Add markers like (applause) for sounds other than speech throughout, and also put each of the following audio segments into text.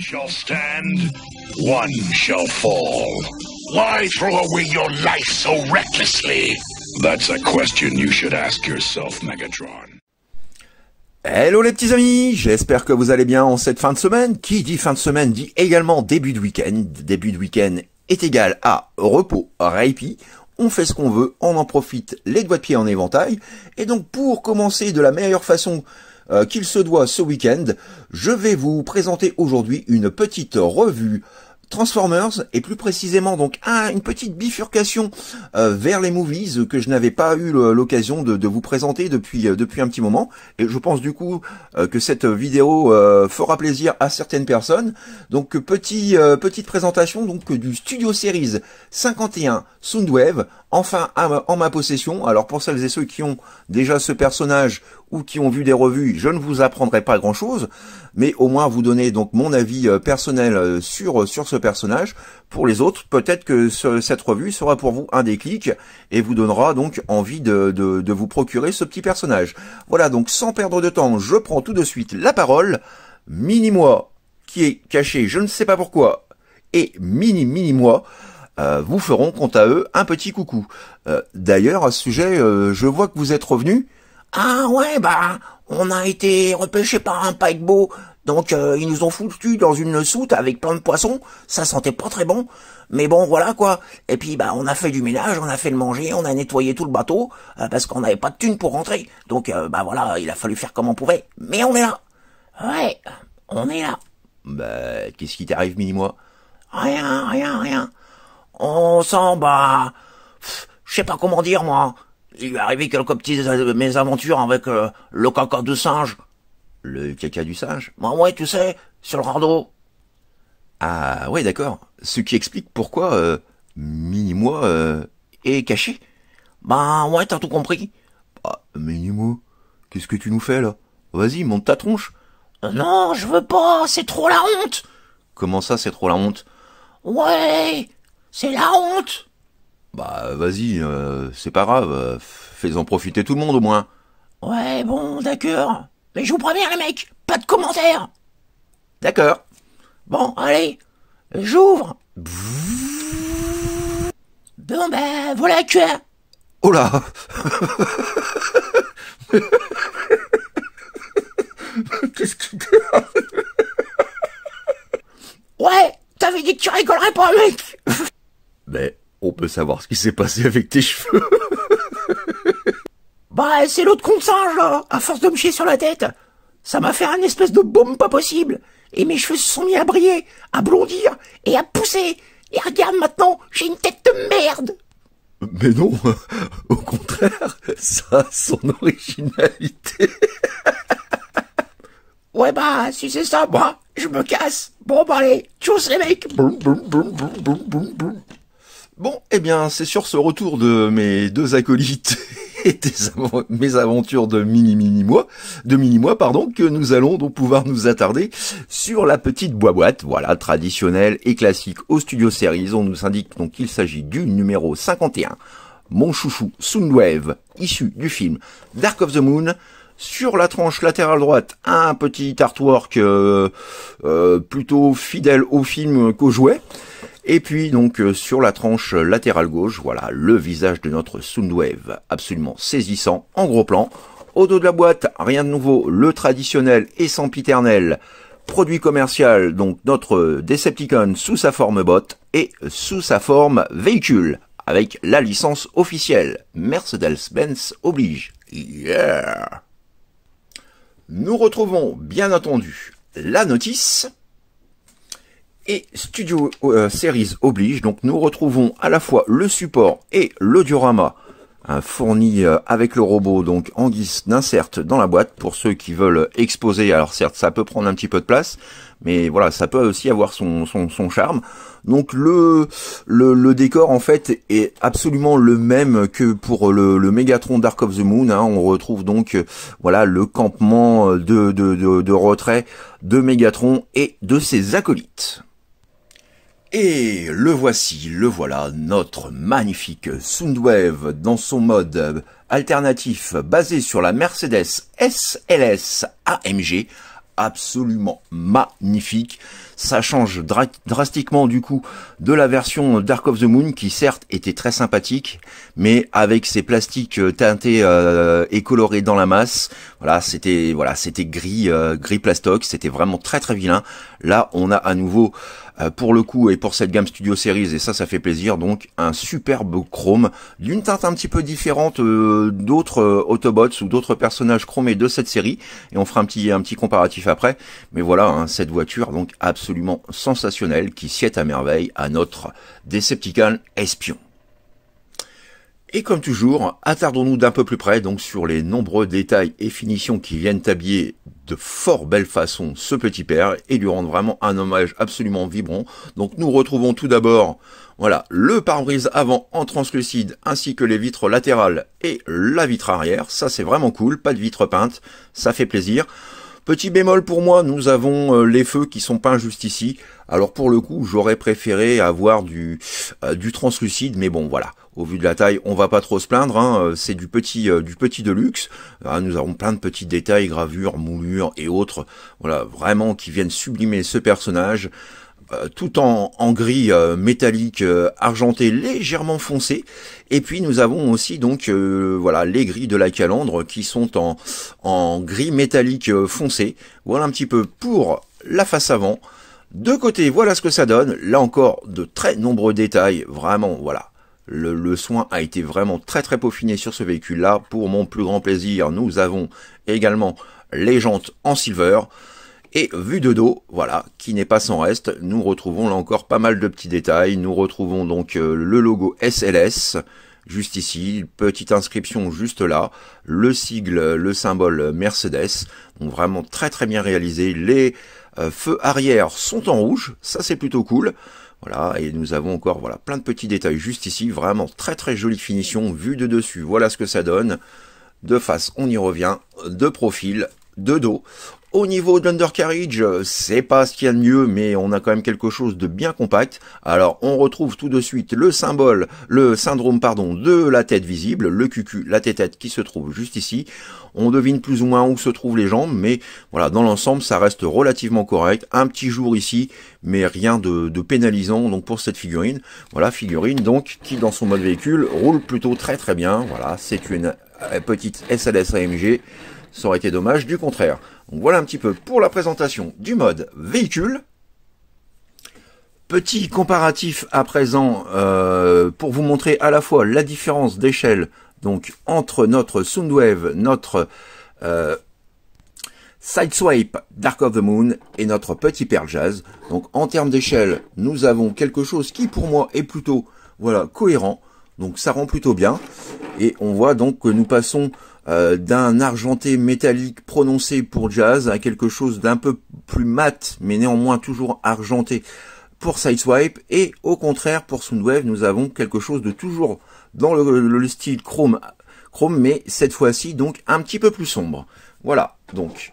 shall stand, one shall fall. Why throw away your life so recklessly? That's a question you should ask yourself, Hello les petits amis, j'espère que vous allez bien en cette fin de semaine. Qui dit fin de semaine dit également début de week-end. Début de week-end est égal à repos, répit on fait ce qu'on veut, on en profite, les doigts de pied en éventail. Et donc pour commencer de la meilleure façon euh, qu'il se doit ce week-end, je vais vous présenter aujourd'hui une petite revue Transformers, et plus précisément donc une petite bifurcation euh, vers les movies euh, que je n'avais pas eu l'occasion de, vous présenter depuis, euh, depuis un petit moment. Et je pense du coup que cette vidéo fera plaisir à certaines personnes. Donc petit, petite présentation donc du Studio Series 51 Soundwave, enfin en ma possession. Alors pour celles et ceux qui ont déjà ce personnage ou qui ont vu des revues, je ne vous apprendrai pas grand chose, mais au moins vous donner donc mon avis personnel sur, sur ce personnage. Pour les autres, peut-être que cette revue sera pour vous un déclic et vous donnera donc envie de, vous procurer ce petit personnage. Voilà, donc sans perdre de temps, je prends tout de suite la parole. Mini-moi, qui est caché je ne sais pas pourquoi, et Mini-Mini-moi, euh, vous feront quant à eux un petit coucou. Euh, d'ailleurs, à ce sujet, euh, je vois que vous êtes revenu. Ah ouais, bah, on a été repêché par un paquebot donc euh, ils nous ont foutu dans une soute avec plein de poissons, ça sentait pas très bon, mais bon voilà quoi. Et puis bah on a fait du ménage, on a fait le manger, on a nettoyé tout le bateau euh, parce qu'on n'avait pas de thunes pour rentrer. Donc euh, bah voilà, il a fallu faire comme on pouvait, mais on est là. Ouais, on est là. Bah qu'est-ce qui t'arrive mini moi Rien, rien, rien. On s'en bat. Je sais pas comment dire moi. Il est arrivé quelques petites mésaventures avec le caca de singe. Le caca du singe Bah ouais, tu sais, sur le radeau. Ah ouais, d'accord. Ce qui explique pourquoi euh, Minimois euh, est caché. Bah ouais, t'as tout compris. Bah, Minimois, qu'est-ce que tu nous fais là Vas-y, monte ta tronche. non, je veux pas, c'est trop la honte. Comment ça, c'est trop la honte Ouais, c'est la honte. Bah vas-y, euh, c'est pas grave, fais-en profiter tout le monde au moins. Ouais, bon, d'accord. Mais je vous préviens, hein, les mecs, pas de commentaires. D'accord. Bon, allez, j'ouvre. Bon, ben, voilà as. Oh là Qu'est-ce que tu (laughs) Ouais, t'avais dit que tu rigolerais pas, mec Mais on peut savoir ce qui s'est passé avec tes cheveux c'est l'autre con de singe, là, à force de me chier sur la tête. Ça m'a fait un espèce de baume pas possible. Et mes cheveux se sont mis à briller, à blondir et à pousser. Et regarde maintenant, j'ai une tête de merde. Mais non, (laughs) au contraire, ça a son originalité. (laughs) ouais bah, si c'est ça, moi, bah, je me casse. Bon bah allez, tchuss les mecs. Bon, eh bien, c'est sur ce retour de mes deux acolytes (laughs) et des mes aventures de mini mini mois, de mini moi pardon, que nous allons donc pouvoir nous attarder sur la petite boîte, voilà, traditionnelle et classique au studio Series. On nous indique donc qu'il s'agit du numéro 51, mon chouchou Soundwave, issu du film Dark of the Moon. Sur la tranche latérale droite, un petit artwork euh, euh, plutôt fidèle au film qu'au jouet. Et puis donc euh, sur la tranche euh, latérale gauche, voilà le visage de notre Soundwave absolument saisissant en gros plan. Au dos de la boîte, rien de nouveau, le traditionnel et sans sempiternel produit commercial, donc notre Decepticon sous sa forme botte et sous sa forme véhicule, avec la licence officielle. Mercedes-Benz oblige. Yeah Nous retrouvons, bien entendu, la notice, et Studio euh, Series oblige, donc nous retrouvons à la fois le support et le diorama fourni euh, avec le robot, donc en guise d'insert dans la boîte, pour ceux qui veulent exposer. Alors certes, ça peut prendre un petit peu de place, mais voilà, ça peut aussi avoir son, charme. Donc le, le, décor, en fait, est absolument le même que pour le, le Megatron Dark of the Moon. Hein. on retrouve donc euh, voilà le campement de, de, de, de retrait de Megatron et de ses acolytes. Et le voici, le voilà, notre magnifique Soundwave dans son mode alternatif basé sur la Mercedes SLS AMG, absolument magnifique. Ça change drastiquement du coup de la version Dark of the Moon qui certes était très sympathique, mais avec ses plastiques euh, teintés euh, et colorés dans la masse, voilà, c'était voilà, c'était gris euh, gris plastoc, c'était vraiment très très vilain. Là, on a à nouveau pour le coup et pour cette gamme Studio Series et ça ça fait plaisir donc un superbe chrome d'une teinte un petit peu différente d'autres Autobots ou d'autres personnages chromés de cette série et on fera un petit un petit comparatif après mais voilà hein, cette voiture donc absolument absolument sensationnel qui sied à merveille à notre déceptical espion. Et comme toujours, attardons-nous d'un peu plus près donc sur les nombreux détails et finitions qui viennent habiller de fort belle façon ce petit père et lui rendre vraiment un hommage absolument vibrant. Donc nous retrouvons tout d'abord voilà, le pare-brise avant en translucide ainsi que les vitres latérales et la vitre arrière. Ça c'est vraiment cool, pas de vitre peinte, ça fait plaisir. Petit bémol pour moi, nous avons euh, les feux qui sont peints juste ici. Alors pour le coup, j'aurais préféré avoir du, euh, du translucide, mais bon voilà. Au vu de la taille, on va pas trop se plaindre, hein. euh, c'est du petit du petit de luxe. nous avons plein de petits détails, gravures, moulures et autres, voilà, vraiment qui viennent sublimer ce personnage. Euh, tout en, gris euh, métallique euh, argenté légèrement foncé et puis nous avons aussi donc voilà les gris de la calandre qui sont en, en gris métallique foncé voilà un petit peu pour la face avant de côté voilà ce que ça donne là encore de très nombreux détails vraiment voilà le, le, soin a été vraiment très très peaufiné sur ce véhicule là pour mon plus grand plaisir nous avons également les jantes en silver et vue de dos, voilà, qui n'est pas sans reste, nous retrouvons là encore pas mal de petits détails. Nous retrouvons donc euh, le logo SLS, juste ici, petite inscription juste là, le sigle, le symbole Mercedes, donc vraiment très très bien réalisé, les euh, feux arrière sont en rouge, ça c'est plutôt cool, voilà, et nous avons encore voilà plein de petits détails juste ici, vraiment très très jolie finition, vue de dessus, voilà ce que ça donne, de face on y revient, de profil, de dos, au niveau de l'undercarriage, euh, c'est pas ce qu'il y a de mieux, mais on a quand même quelque chose de bien compact. Alors, on retrouve tout de suite le symbole, le syndrome, pardon, de la tête visible, le cucu, la tête-tête qui se trouve juste ici. On devine plus ou moins où se trouvent les jambes, mais voilà, dans l'ensemble, ça reste relativement correct. Un petit jour ici, mais rien de, de pénalisant, donc, pour cette figurine. Voilà, figurine, donc, qui, dans son mode véhicule, roule plutôt très très bien. Voilà, c'est une euh, petite SLS AMG. Ça aurait été dommage du contraire. Donc voilà un petit peu pour la présentation du mode véhicule. Petit comparatif à présent euh, pour vous montrer à la fois la différence d'échelle donc entre notre Soundwave, notre euh, Sideswipe Dark of the Moon et notre petit Pearl Jazz. Donc en termes d'échelle, nous avons quelque chose qui pour moi est plutôt voilà cohérent. Donc ça rend plutôt bien. Et on voit donc que nous passons euh, d'un argenté métallique prononcé pour jazz à quelque chose d'un peu plus mat, mais néanmoins toujours argenté pour Sideswipe, et au contraire pour Soundwave, nous avons quelque chose de toujours dans le, style chrome, chrome, mais cette fois-ci donc un petit peu plus sombre. Voilà, donc,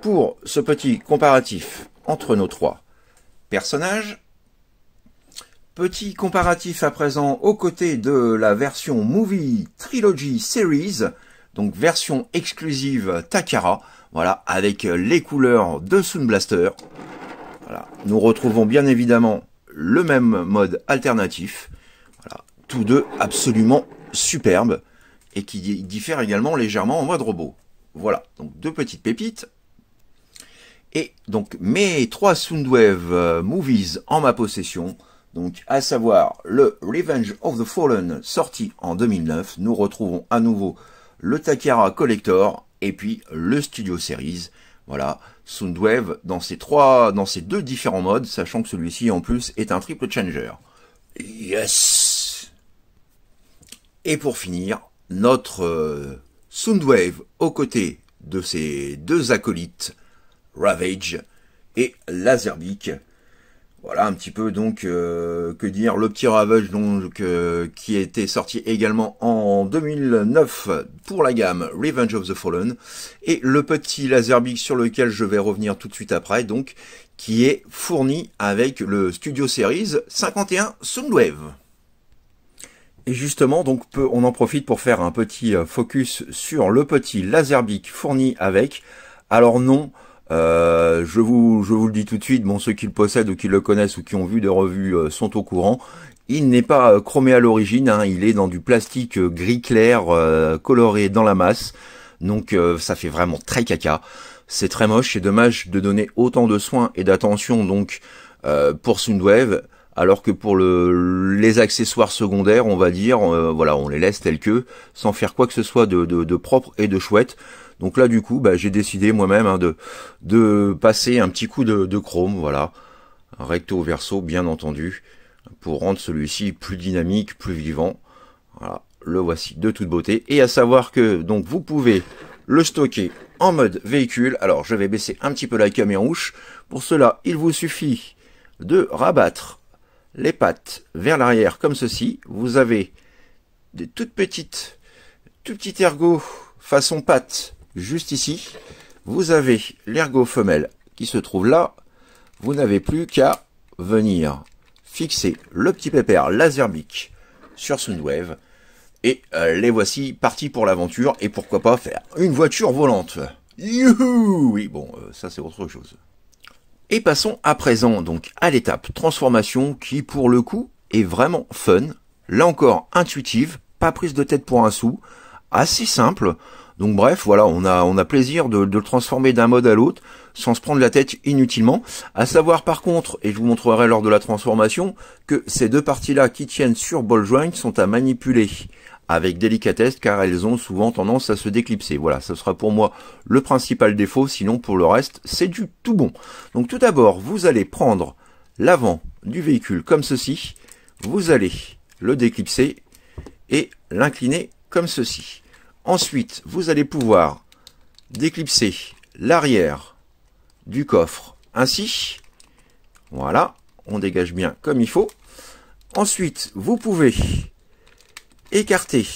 pour ce petit comparatif entre nos trois personnages, Petit comparatif à présent aux côtés de la version Movie Trilogy Series donc version exclusive Takara, voilà, avec euh, les couleurs de Sound Blaster. Voilà. Nous retrouvons bien évidemment le même mode alternatif, voilà, tous deux absolument superbes, et qui diffèrent également légèrement en mode robot. Voilà, donc deux petites pépites. Et donc mes trois Soundwave euh, Movies en ma possession, donc à savoir le Revenge of the Fallen sorti en 2009, nous retrouvons à nouveau le Takara Collector et puis le Studio Series. Voilà, Soundwave dans ces trois, dans ces deux différents modes, sachant que celui-ci en plus est un triple changer. Yes. Et pour finir, notre euh, Soundwave aux côtés de ses deux acolytes, Ravage et Laserbeak, voilà un petit peu donc euh, que dire le petit Ravage donc euh, qui était sorti également en 2009 pour la gamme Revenge of the Fallen et le petit Laserbeak sur lequel je vais revenir tout de suite après donc qui est fourni avec le Studio Series 51 Soundwave. Et justement, donc, on en profite pour faire un petit euh, focus sur le petit Laserbeak fourni avec. Alors non, euh, je, vous, le dis tout de suite, bon, ceux qui le possèdent ou qui le connaissent ou qui ont vu des revues euh, sont au courant. Il n'est pas euh, chromé à l'origine, hein. il est dans du plastique gris clair coloré dans la masse. Donc ça fait vraiment très caca. C'est très moche, c'est dommage de donner autant de soins et d'attention donc pour Soundwave alors que pour les accessoires secondaires, on va dire, euh, voilà, on les laisse tels que, sans faire quoi que ce soit de, propre et de chouette. Donc là, du coup, bah, j'ai décidé moi-même hein, de, passer un petit coup de, chrome, voilà, recto verso, bien entendu, pour rendre celui-ci plus dynamique, plus vivant. Voilà, le voici de toute beauté. Et à savoir que donc vous pouvez le stocker en mode véhicule. Alors je vais baisser un petit peu la caméra rouge. Pour cela, il vous suffit de rabattre les pattes vers l'arrière comme ceci. Vous avez des toutes petites, tout petit ergots façon pattes juste ici. Vous avez l'ergot femelle qui se trouve là. Vous n'avez plus qu'à venir fixer le petit pépère laser sur Soundwave. Et euh, les voici partis pour l'aventure et pourquoi pas faire une voiture volante. Youhou oui, bon, euh, ça c'est autre chose. Et passons à présent donc à l'étape transformation qui pour le coup est vraiment fun, là encore intuitive, pas prise de tête pour un sou, assez simple. Donc bref, voilà, on a, on a plaisir de, le transformer d'un mode à l'autre sans se prendre la tête inutilement. À savoir par contre, et je vous montrerai lors de la transformation, que ces deux parties-là qui tiennent sur ball joint sont à manipuler avec délicatesse car elles ont souvent tendance à se déclipser. Voilà, ce sera pour moi le principal défaut, sinon pour le reste, c'est du tout bon. Donc tout d'abord, vous allez prendre l'avant du véhicule comme ceci, vous allez le déclipser et l'incliner comme ceci. Ensuite, vous allez pouvoir déclipser l'arrière du coffre ainsi. Voilà, on dégage bien comme il faut. Ensuite, vous pouvez écarter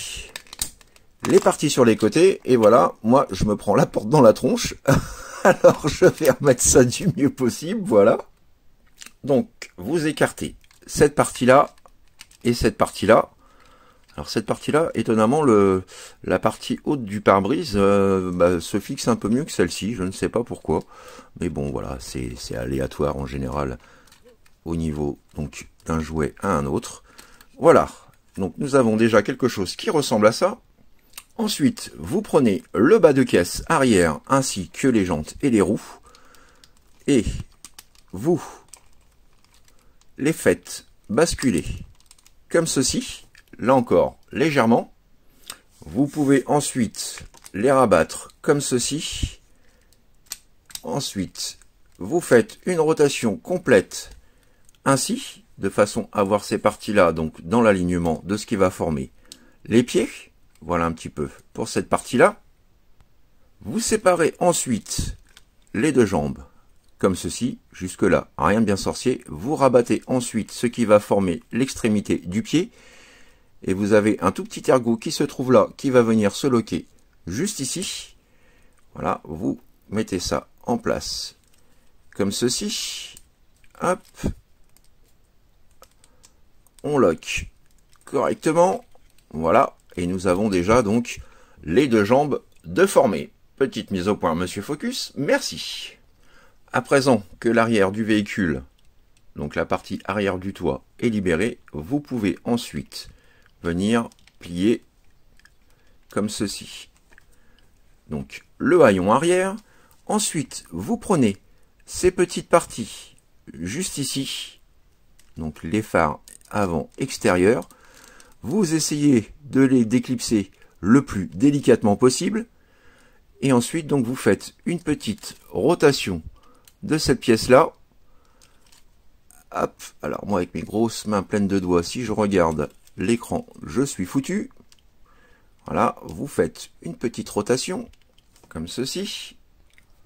les parties sur les côtés, et voilà, moi je me prends la porte dans la tronche, (laughs) alors je vais remettre ça du mieux possible, voilà. Donc, vous écartez cette partie-là et cette partie-là. Alors cette partie-là, étonnamment, le, la partie haute du pare-brise euh, bah, se fixe un peu mieux que celle-ci, je ne sais pas pourquoi. Mais bon, voilà, c'est aléatoire en général au niveau donc d'un jouet à un autre. Voilà, donc nous avons déjà quelque chose qui ressemble à ça. Ensuite, vous prenez le bas de caisse arrière ainsi que les jantes et les roues. Et vous les faites basculer comme ceci. Là encore, légèrement. Vous pouvez ensuite les rabattre comme ceci. Ensuite, vous faites une rotation complète ainsi de façon à voir ces parties-là, donc dans l'alignement de ce qui va former les pieds. Voilà un petit peu pour cette partie-là. Vous séparez ensuite les deux jambes, comme ceci, jusque-là, rien de bien sorcier. Vous rabattez ensuite ce qui va former l'extrémité du pied. Et vous avez un tout petit ergot qui se trouve là, qui va venir se loquer juste ici. Voilà, vous mettez ça en place comme ceci. Hop, on lock correctement. Voilà. Et nous avons déjà donc les deux jambes de Petite mise au point, monsieur Focus. Merci. À présent que l'arrière du véhicule, donc la partie arrière du toit, est libérée, vous pouvez ensuite venir plier comme ceci. Donc le haillon arrière. Ensuite, vous prenez ces petites parties juste ici, donc les phares avant extérieur. Vous essayez de les d'éclipser le plus délicatement possible. Et ensuite, donc, vous faites une petite rotation de cette pièce-là. Hop. Alors, moi, avec mes grosses mains pleines de doigts, si je regarde l'écran, je suis foutu. Voilà. Vous faites une petite rotation, comme ceci,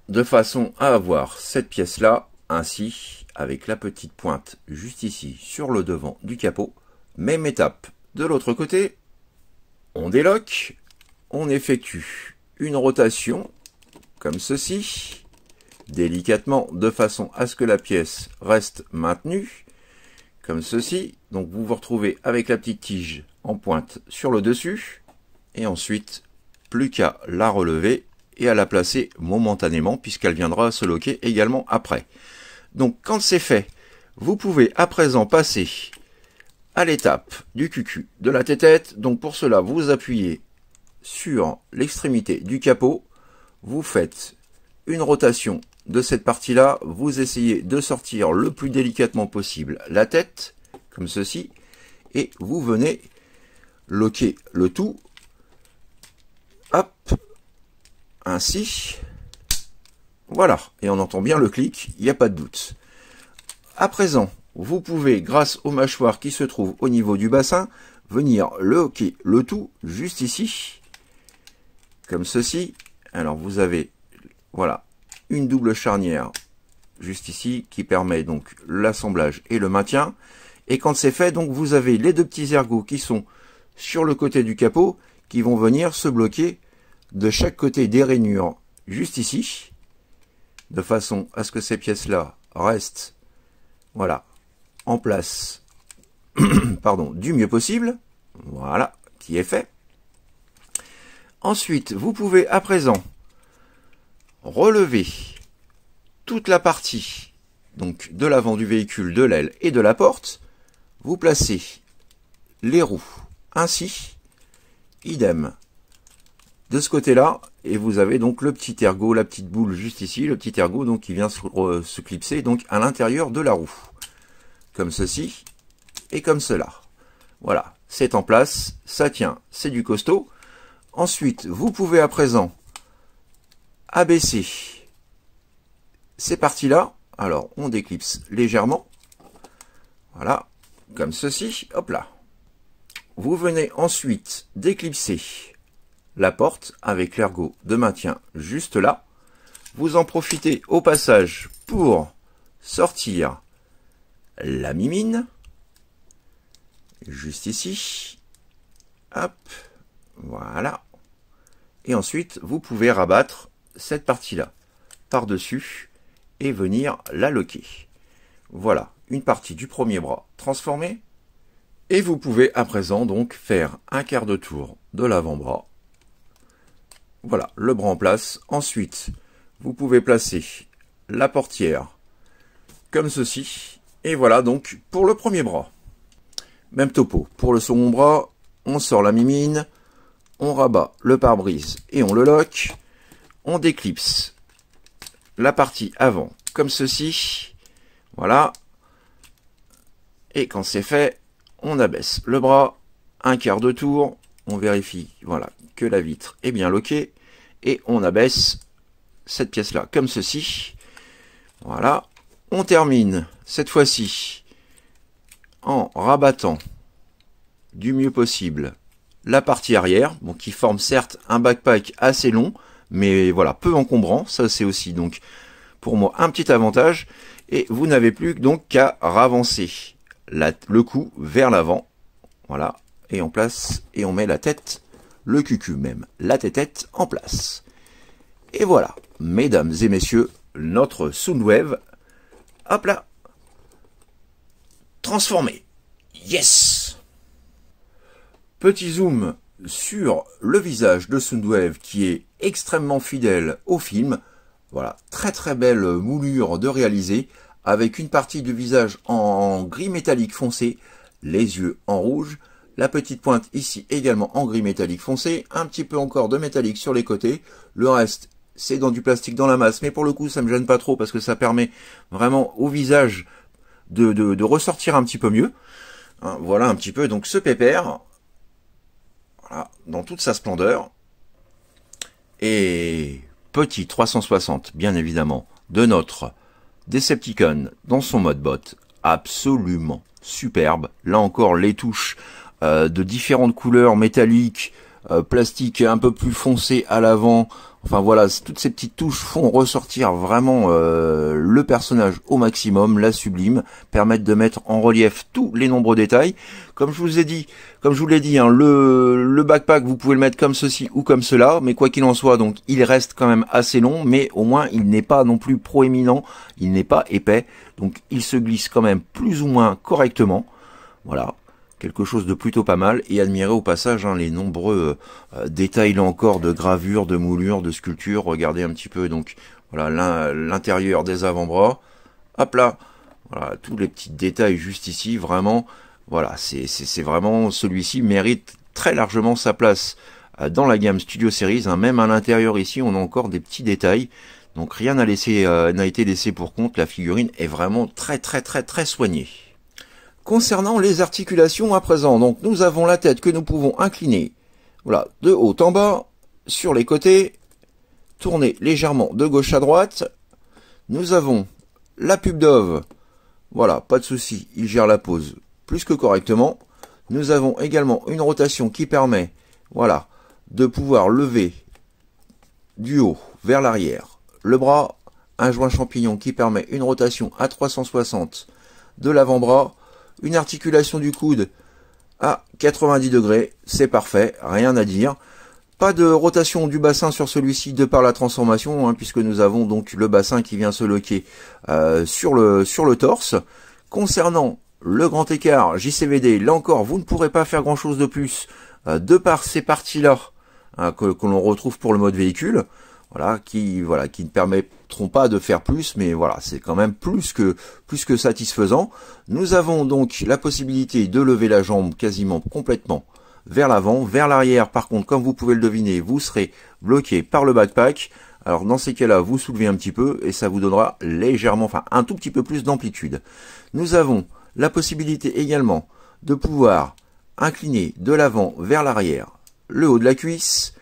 de façon à avoir cette pièce-là, ainsi, avec la petite pointe juste ici sur le devant du capot. Même étape. De l'autre côté, on déloque, on effectue une rotation comme ceci, délicatement de façon à ce que la pièce reste maintenue comme ceci. Donc vous vous retrouvez avec la petite tige en pointe sur le dessus. Et ensuite, plus qu'à la relever et à la placer momentanément puisqu'elle viendra se loquer également après. Donc quand c'est fait, vous pouvez à présent passer à l'étape du cucu de la tête-tête. Donc pour cela, vous appuyez sur l'extrémité du capot, vous faites une rotation de cette partie-là, vous essayez de sortir le plus délicatement possible la tête, comme ceci, et vous venez loquer le tout, hop, ainsi, voilà, et on entend bien le clic, il n'y a pas de doute. À présent, vous pouvez, grâce aux mâchoires qui se trouvent au niveau du bassin, venir loquer le tout juste ici, comme ceci. Alors vous avez, voilà, une double charnière juste ici qui permet donc l'assemblage et le maintien. Et quand c'est fait, donc vous avez les deux petits ergots qui sont sur le côté du capot qui vont venir se bloquer de chaque côté des rainures juste ici de façon à ce que ces pièces-là restent, voilà, en place, (clears throat) pardon, du mieux possible. Voilà, qui est fait. Ensuite, vous pouvez à présent relever toute la partie donc de l'avant du véhicule, de l'aile et de la porte. Vous placez les roues ainsi, idem de ce côté-là, et vous avez donc le petit ergot, la petite boule juste ici, le petit ergot donc qui vient se, clipser donc à l'intérieur de la roue. Comme ceci, et comme cela. Voilà, c'est en place, ça tient, c'est du costaud. Ensuite, vous pouvez à présent abaisser ces parties-là. Alors, on déclipse légèrement. Voilà, comme ceci, hop là. Vous venez ensuite déclipser la porte avec l'ergot de maintien juste là. Vous en profitez au passage pour sortir la mimine, juste ici. Hop, voilà. Et ensuite, vous pouvez rabattre cette partie-là par-dessus et venir la loquer. Voilà, une partie du premier bras transformée. Et vous pouvez à présent donc faire un quart de tour de l'avant-bras voilà, le bras en place. Ensuite, vous pouvez placer la portière comme ceci. Et voilà donc pour le premier bras. Même topo. Pour le second bras, on sort la mimine, on rabat le pare-brise et on le loque. On déclipse la partie avant comme ceci. Voilà. Et quand c'est fait, on abaisse le bras, un quart de tour, on vérifie voilà, que la vitre est bien loquée et on abaisse cette pièce-là, comme ceci. Voilà, on termine cette fois-ci en rabattant du mieux possible la partie arrière, donc qui forme certes un backpack assez long, mais voilà, peu encombrant, ça c'est aussi donc pour moi un petit avantage, et vous n'avez plus donc qu'à ravancer le cou vers l'avant, voilà, et on place, et on met la tête le cucu même, la tête en place. Et voilà, mesdames et messieurs, notre Soundwave, hop là, transformé. Yes Petit zoom sur le visage de Soundwave qui est extrêmement fidèle au film. Voilà, très très belle moulure de réaliser avec une partie du visage en gris métallique foncé, les yeux en rouge, la petite pointe ici également en gris métallique foncé, un petit peu encore de métallique sur les côtés, le reste c'est dans du plastique dans la masse, mais pour le coup ça me gêne pas trop parce que ça permet vraiment au visage de, ressortir un petit peu mieux. Hein, voilà un petit peu donc ce pépère, voilà, dans toute sa splendeur. Et petit 360 bien évidemment de notre Decepticon dans son mode bot, absolument superbe. Là encore les touches euh, de différentes couleurs métalliques, euh, plastiques plastique un peu plus foncé à l'avant. Enfin voilà, toutes ces petites touches font ressortir vraiment euh, le personnage au maximum, la sublime, permettent de mettre en relief tous les nombreux détails. Comme je vous ai dit, comme je vous l'ai dit, hein, le, le backpack vous pouvez le mettre comme ceci ou comme cela, mais quoi qu'il en soit, donc il reste quand même assez long, mais au moins il n'est pas non plus proéminent, il n'est pas épais, donc il se glisse quand même plus ou moins correctement. Voilà quelque chose de plutôt pas mal et admirer au passage hein, les nombreux euh, détails là encore de gravures, de moulures, de sculptures, regardez un petit peu donc voilà l'intérieur des avant-bras, hop là, voilà tous les petits détails juste ici, vraiment voilà c'est vraiment celui-ci mérite très largement sa place euh, dans la gamme Studio Series, hein. même à l'intérieur ici on a encore des petits détails, donc rien euh, n'a été laissé pour compte, la figurine est vraiment très très très très soignée. Concernant les articulations à présent, donc nous avons la tête que nous pouvons incliner voilà, de haut en bas, sur les côtés, tourner légèrement de gauche à droite. Nous avons la pub d'ove, voilà, pas de souci, il gère la pose plus que correctement. Nous avons également une rotation qui permet, voilà, de pouvoir lever du haut vers l'arrière le bras, un joint champignon qui permet une rotation à 360 de l'avant-bras, une articulation du coude à 90 degrés, c'est parfait, rien à dire. Pas de rotation du bassin sur celui-ci de par la transformation, hein, puisque nous avons donc le bassin qui vient se loquer euh, sur, le, sur le torse. Concernant le grand écart JCVD, là encore, vous ne pourrez pas faire grand-chose de plus euh, de par ces parties-là hein, que l'on retrouve pour le mode véhicule voilà, qui voilà, qui ne permettront pas de faire plus, mais voilà, c'est quand même plus que plus que satisfaisant. Nous avons donc la possibilité de lever la jambe quasiment complètement vers l'avant, vers l'arrière. Par contre, comme vous pouvez le deviner, vous serez bloqué par le backpack. Alors dans ces cas-là, vous soulevez un petit peu et ça vous donnera légèrement, enfin un tout petit peu plus d'amplitude. Nous avons la possibilité également de pouvoir incliner de l'avant vers l'arrière le haut de la cuisse.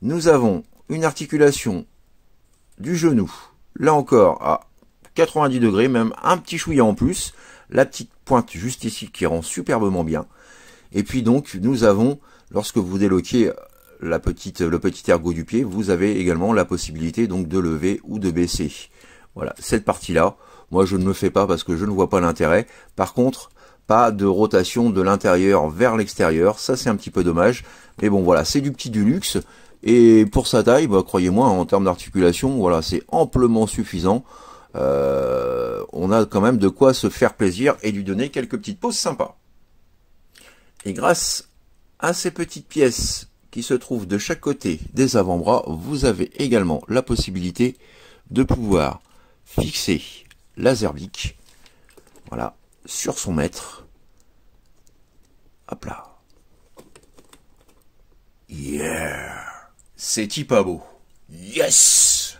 Nous avons une articulation du genou, là encore à 90 degrés, même un petit chouïa en plus, la petite pointe juste ici qui rend superbement bien. Et puis donc nous avons, lorsque vous déloquez la petite, le petit ergot du pied, vous avez également la possibilité donc de lever ou de baisser. Voilà, cette partie-là, moi je ne me fais pas parce que je ne vois pas l'intérêt. Par contre, pas de rotation de l'intérieur vers l'extérieur, ça c'est un petit peu dommage. Mais bon voilà, c'est du petit du luxe. Et pour sa taille, bah, croyez-moi, en termes d'articulation, voilà, c'est amplement suffisant. Euh, on a quand même de quoi se faire plaisir et lui donner quelques petites pauses sympas. Et grâce à ces petites pièces qui se trouvent de chaque côté des avant-bras, vous avez également la possibilité de pouvoir fixer la voilà, sur son maître. Hop là. Yeah c'est pas beau. Yes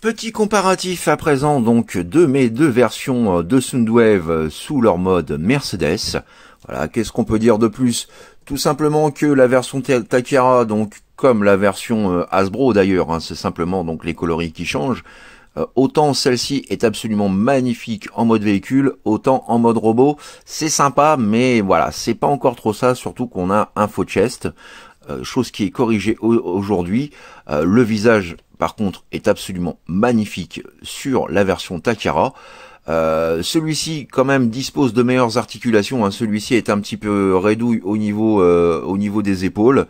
Petit comparatif à présent donc de mes deux versions euh, de Soundwave euh, sous leur mode Mercedes. Voilà, qu'est-ce qu'on peut dire de plus Tout simplement que la version Takara, donc comme la version euh, Hasbro d'ailleurs, hein, c'est simplement donc les coloris qui changent. autant celle-ci est absolument magnifique en mode véhicule, autant en mode robot, c'est sympa, mais voilà, c'est pas encore trop ça, surtout qu'on a un faux chest. Euh, chose qui est corrigée aujourd'hui. Euh, le visage, par contre, est absolument magnifique sur la version Takara. Euh, celui-ci quand même dispose de meilleures articulations. Hein. Celui-ci est un petit peu réduit au niveau euh, au niveau des épaules.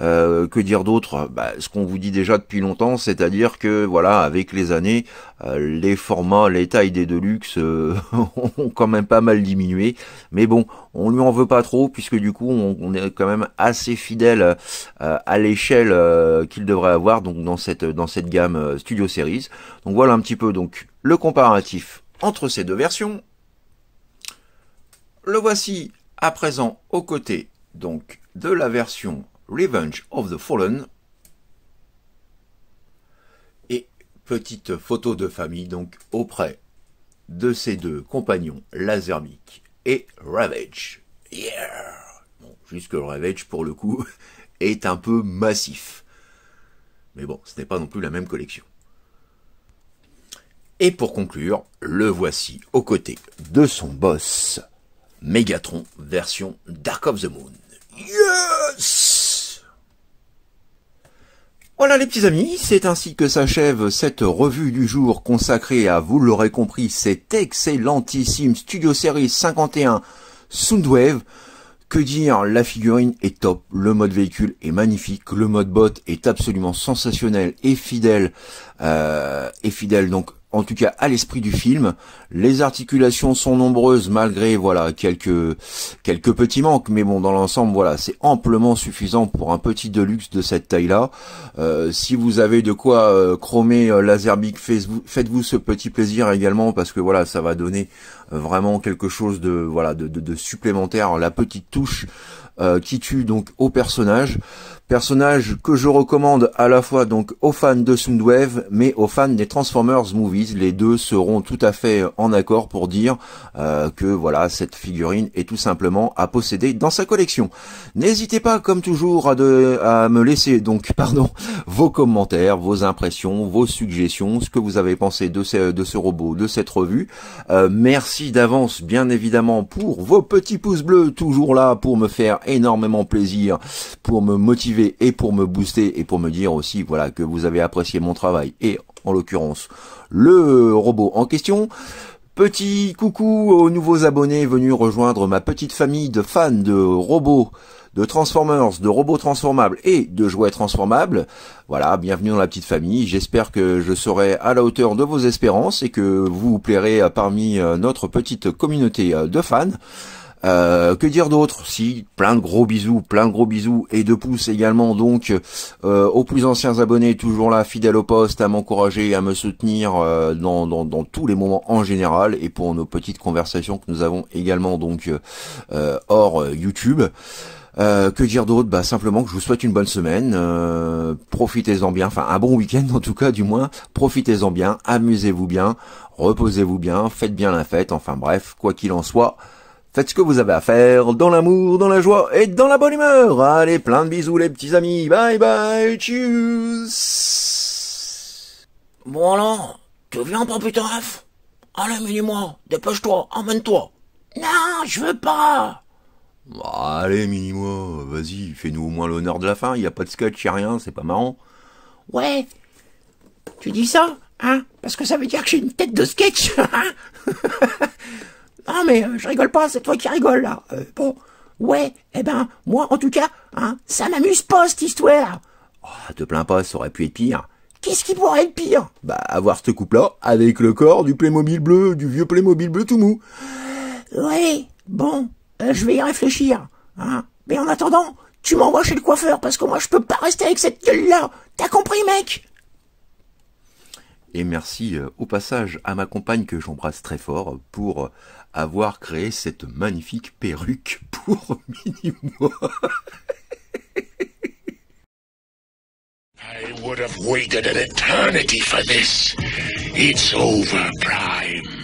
Euh, que dire d'autre bah, Ce qu'on vous dit déjà depuis longtemps, c'est-à-dire que voilà, avec les années, les formats, les tailles des Deluxe (laughs) ont quand même pas mal diminué. Mais bon, on lui en veut pas trop puisque du coup, on, est quand même assez fidèle à l'échelle qu'il devrait avoir donc dans cette dans cette gamme Studio Series. Donc voilà un petit peu donc le comparatif entre ces deux versions. Le voici à présent aux côtés donc de la version Revenge of the Fallen. Et petite photo de famille donc auprès de ses deux compagnons Lazermic et Ravage. Yeah bon, jusque le Ravage pour le coup (laughs) est un peu massif. Mais bon, ce n'est pas non plus la même collection. Et pour conclure, le voici aux côtés de son boss, Megatron version Dark of the Moon. Yes Voilà les petits amis, c'est ainsi que s'achève cette revue du jour consacrée à, vous l'aurez compris, cet excellentissime Studio Series 51 Soundwave. Que dire, la figurine est top, le mode véhicule est magnifique, le mode bot est absolument sensationnel et fidèle, euh, et fidèle donc en tout cas à l'esprit du film. Les articulations sont nombreuses malgré voilà quelques quelques petits manques, mais bon dans l'ensemble voilà c'est amplement suffisant pour un petit deluxe de cette taille-là. Euh, si vous avez de quoi euh, chromer euh, faites-vous ce petit plaisir également parce que voilà ça va donner euh, vraiment quelque chose de voilà de, de supplémentaire, la petite touche qui tue donc au personnage. Personnage que je recommande à la fois donc aux fans de Soundwave mais aux fans des Transformers Movies. Les deux seront tout à fait euh, en accord pour dire euh, que voilà cette figurine est tout simplement à posséder dans sa collection. N'hésitez pas comme toujours à, de, à me laisser donc (laughs) pardon vos commentaires, vos impressions, vos suggestions, ce que vous avez pensé de ce, de ce robot, de cette revue. Euh, merci d'avance bien évidemment pour vos petits pouces bleus toujours là pour me faire énormément plaisir, pour me motiver et pour me booster et pour me dire aussi voilà que vous avez apprécié mon travail et en l'occurrence le robot en question. Petit coucou aux nouveaux abonnés venus rejoindre ma petite famille de fans de robots, de Transformers, de robots transformables et de jouets transformables. Voilà, bienvenue dans la petite famille. J'espère que je serai à la hauteur de vos espérances et que vous, vous plairez parmi euh, notre petite communauté euh, de fans. Euh, que dire d'autre Si, plein de gros bisous, plein de gros bisous et de pouces également donc euh, aux plus anciens abonnés, toujours là, fidèles au poste, à m'encourager, à me soutenir euh, dans, dans, tous les moments en général et pour nos petites conversations que nous avons également donc hors YouTube. que dire d'autre Bah simplement que je vous souhaite une bonne semaine. profitez-en bien, enfin un bon week-end en tout cas du moins. Profitez-en bien, amusez-vous bien, reposez-vous bien, faites bien la fête. Enfin bref, quoi qu'il en soit, Faites ce que vous avez à faire, dans l'amour, dans la joie et dans la bonne humeur. Allez, plein de bisous les petits amis. Bye bye, tchuss. Bon alors, tu viens pas putain Allez, mini-moi, dépêche-toi, emmène-toi. Non, je veux pas. Bah, allez, mini-moi, vas-y, fais-nous au moins l'honneur de la fin. Y a pas de sketch, y a rien, c'est pas marrant. Ouais. Tu dis ça, hein Parce que ça veut dire que j'ai une tête de sketch. hein (laughs) Ah, mais euh, je rigole pas, c'est toi qui rigole, là. Euh, bon, ouais, eh ben, moi, en tout cas, hein, ça m'amuse pas, cette histoire. Oh, ah, te plains pas, ça aurait pu être pire. Qu'est-ce qui pourrait être pire Bah, avoir ce couple-là avec le corps du Playmobil bleu, du vieux Playmobil bleu tout mou. Oui. bon, euh, je vais y réfléchir. Hein. Mais en attendant, tu m'envoies chez le coiffeur parce que moi, je peux pas rester avec cette gueule-là. T'as compris, mec et merci euh, au passage à ma compagne que j'embrasse très fort pour euh, avoir créé cette magnifique perruque (laughs) pour minimo. I would have waited an eternity for this. It's over, Prime.